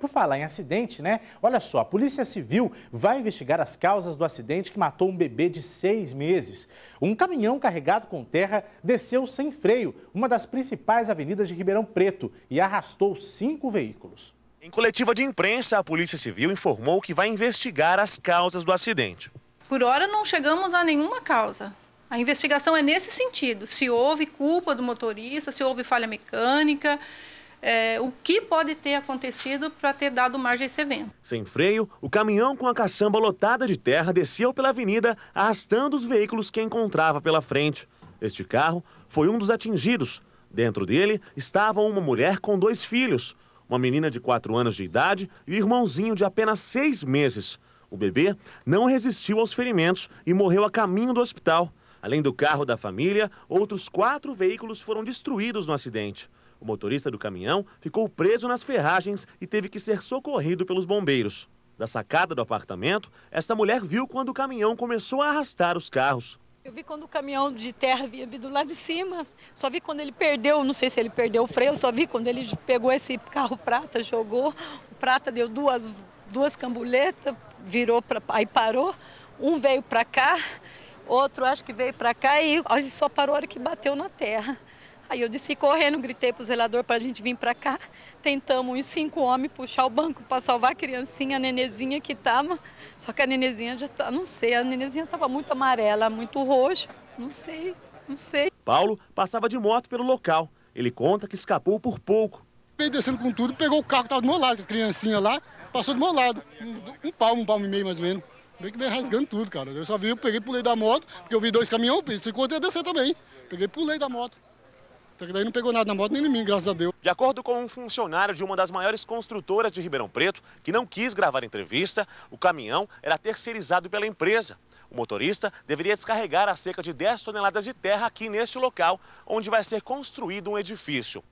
Por falar em acidente, né? Olha só, a Polícia Civil vai investigar as causas do acidente que matou um bebê de seis meses. Um caminhão carregado com terra desceu sem freio uma das principais avenidas de Ribeirão Preto e arrastou cinco veículos. Em coletiva de imprensa, a Polícia Civil informou que vai investigar as causas do acidente. Por hora, não chegamos a nenhuma causa. A investigação é nesse sentido: se houve culpa do motorista, se houve falha mecânica, é, o que pode ter acontecido para ter dado margem a esse evento. Sem freio, o caminhão com a caçamba lotada de terra desceu pela avenida, arrastando os veículos que encontrava pela frente. Este carro foi um dos atingidos. Dentro dele estava uma mulher com dois filhos, uma menina de 4 anos de idade e um irmãozinho de apenas 6 meses. O bebê não resistiu aos ferimentos e morreu a caminho do hospital. Além do carro da família, outros quatro veículos foram destruídos no acidente. O motorista do caminhão ficou preso nas ferragens e teve que ser socorrido pelos bombeiros. Da sacada do apartamento, esta mulher viu quando o caminhão começou a arrastar os carros. Eu vi quando o caminhão de terra vinha do lado de cima. Só vi quando ele perdeu, não sei se ele perdeu o freio, só vi quando ele pegou esse carro prata, jogou. O prata deu duas, duas cambuletas, virou, para aí parou. Um veio para cá, outro acho que veio para cá e ele só parou a hora que bateu na terra. Aí eu disse correndo, gritei pro zelador para a gente vir para cá. Tentamos uns cinco homens puxar o banco para salvar a criancinha, a nenezinha que tava. Só que a nenezinha já tá, não sei, a nenezinha tava muito amarela, muito roxa, não sei, não sei. Paulo passava de moto pelo local. Ele conta que escapou por pouco. Peguei descendo com tudo, pegou o carro que estava do meu lado, a criancinha lá, passou do meu lado, um, um palmo, um palmo e meio mais ou menos. Meio que veio rasgando tudo, cara. Eu só vi, eu peguei, pulei da moto, porque eu vi dois caminhões, pensei que eu ia descer também. Peguei, pulei da moto que tá daí não pegou nada na moto nem em mim, graças a Deus. De acordo com um funcionário de uma das maiores construtoras de Ribeirão Preto, que não quis gravar entrevista, o caminhão era terceirizado pela empresa. O motorista deveria descarregar a cerca de 10 toneladas de terra aqui neste local, onde vai ser construído um edifício.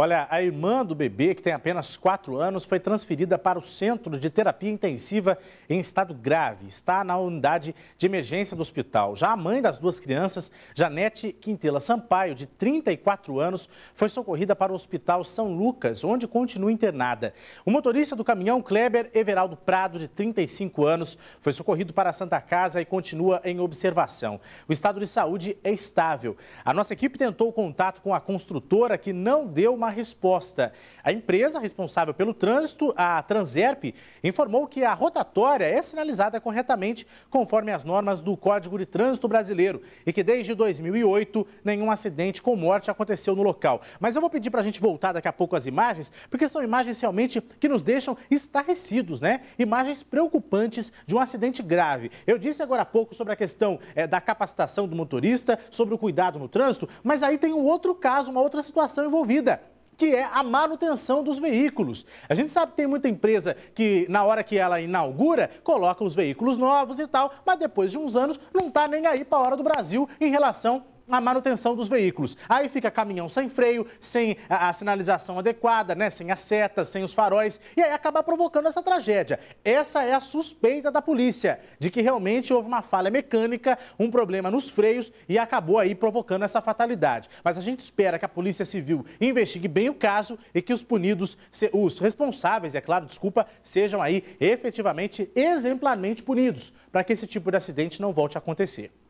Olha, a irmã do bebê, que tem apenas 4 anos, foi transferida para o centro de terapia intensiva em estado grave. Está na unidade de emergência do hospital. Já a mãe das duas crianças, Janete Quintela Sampaio, de 34 anos, foi socorrida para o hospital São Lucas, onde continua internada. O motorista do caminhão, Kleber Everaldo Prado, de 35 anos, foi socorrido para a Santa Casa e continua em observação. O estado de saúde é estável. A nossa equipe tentou contato com a construtora, que não deu uma uma resposta. A empresa responsável pelo trânsito, a Transerp, informou que a rotatória é sinalizada corretamente conforme as normas do Código de Trânsito Brasileiro e que desde 2008 nenhum acidente com morte aconteceu no local. Mas eu vou pedir para a gente voltar daqui a pouco as imagens, porque são imagens realmente que nos deixam estarrecidos, né? Imagens preocupantes de um acidente grave. Eu disse agora há pouco sobre a questão é, da capacitação do motorista, sobre o cuidado no trânsito, mas aí tem um outro caso, uma outra situação envolvida que é a manutenção dos veículos. A gente sabe que tem muita empresa que, na hora que ela inaugura, coloca os veículos novos e tal, mas depois de uns anos não está nem aí para a hora do Brasil em relação a manutenção dos veículos. Aí fica caminhão sem freio, sem a, a sinalização adequada, né? sem as setas, sem os faróis, e aí acaba provocando essa tragédia. Essa é a suspeita da polícia, de que realmente houve uma falha mecânica, um problema nos freios e acabou aí provocando essa fatalidade. Mas a gente espera que a Polícia Civil investigue bem o caso e que os punidos, os responsáveis, é claro, desculpa, sejam aí efetivamente exemplarmente punidos, para que esse tipo de acidente não volte a acontecer.